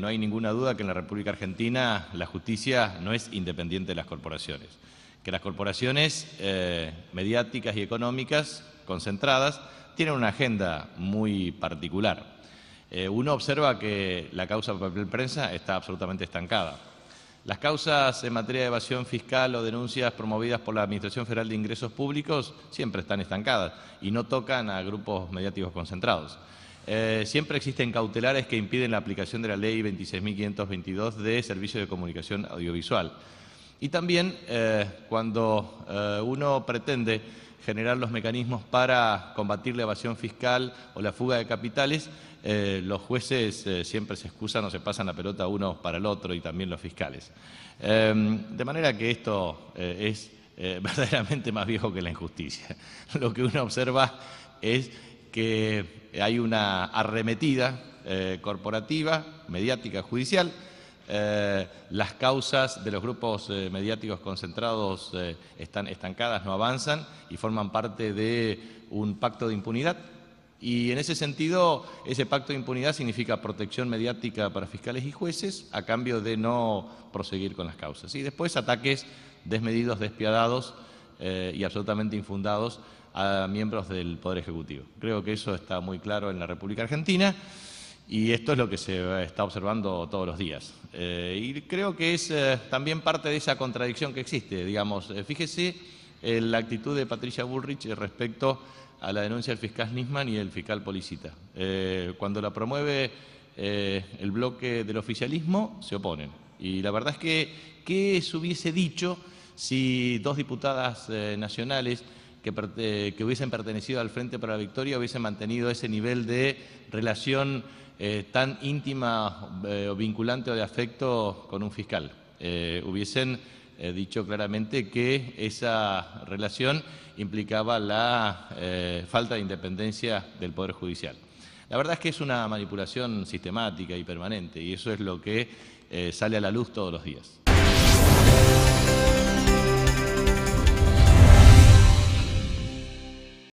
No hay ninguna duda que en la República Argentina la justicia no es independiente de las corporaciones, que las corporaciones eh, mediáticas y económicas concentradas tienen una agenda muy particular. Eh, uno observa que la causa papel prensa está absolutamente estancada. Las causas en materia de evasión fiscal o denuncias promovidas por la Administración Federal de Ingresos Públicos siempre están estancadas y no tocan a grupos mediáticos concentrados. Eh, siempre existen cautelares que impiden la aplicación de la ley 26.522 de servicios de comunicación audiovisual. Y también eh, cuando eh, uno pretende generar los mecanismos para combatir la evasión fiscal o la fuga de capitales, los jueces siempre se excusan o se pasan la pelota uno para el otro y también los fiscales. Em, de manera que esto es verdaderamente más viejo que la injusticia. Lo que uno observa es que eh, hay una arremetida eh, corporativa, mediática, judicial. Eh, las causas de los grupos mediáticos concentrados están estancadas, no avanzan y forman parte de un pacto de impunidad. Y en ese sentido, ese pacto de impunidad significa protección mediática para fiscales y jueces a cambio de no proseguir con las causas. Y después ataques desmedidos, despiadados eh, y absolutamente infundados a miembros del Poder Ejecutivo. Creo que eso está muy claro en la República Argentina y esto es lo que se está observando todos los días. Eh, y creo que es eh, también parte de esa contradicción que existe. Digamos, fíjese la actitud de Patricia Bullrich respecto a la denuncia del fiscal Nisman y el fiscal Policita. cuando la promueve el bloque del oficialismo, se oponen. Y la verdad es que, ¿qué se hubiese dicho? si dos diputadas eh, nacionales eh, que, hubiesen pertenecido al Frente para la Victoria hubiesen mantenido ese nivel de relación eh, tan íntima o vinculante o de afecto con un fiscal. hubiesen dicho claramente que esa relación implicaba la falta de independencia del Poder Judicial. La verdad es que es una manipulación sistemática y permanente y eso es lo que sale a la luz todos los días.